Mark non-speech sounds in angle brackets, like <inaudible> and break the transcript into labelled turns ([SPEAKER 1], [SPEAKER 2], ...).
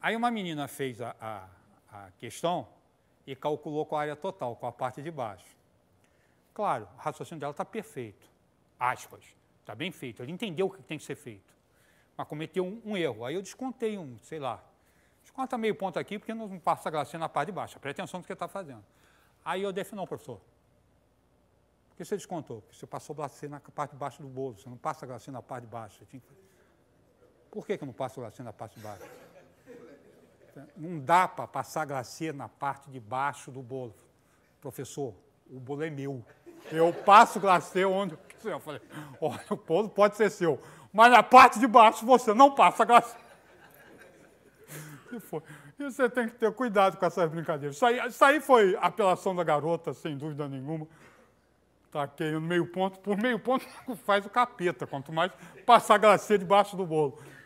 [SPEAKER 1] Aí uma menina fez a, a, a questão e calculou com a área total, com a parte de baixo. Claro, o raciocínio dela está perfeito, aspas, está bem feito, ele entendeu o que tem que ser feito, mas cometeu um, um erro. Aí eu descontei um, sei lá, desconta meio ponto aqui porque não passa glacê na parte de baixo, presta atenção no que está fazendo. Aí eu defino, professor, por que você descontou? Porque você passou glacê na parte de baixo do bolo, você não passa glacê na parte de baixo. Que... Por que, que eu não passo glacê na parte de baixo? Não dá para passar glacê na parte de baixo do bolo. Professor, o bolo é meu. Eu passo glacê onde eu falei, olha, o
[SPEAKER 2] bolo pode ser seu, mas na parte de baixo você não passa glacê. E foi. E você tem que ter cuidado com essas brincadeiras. Isso aí, isso aí foi apelação da garota, sem dúvida nenhuma. Taquei tá no meio ponto. Por meio ponto <laughs> faz o capeta, quanto mais passar glacê debaixo do bolo.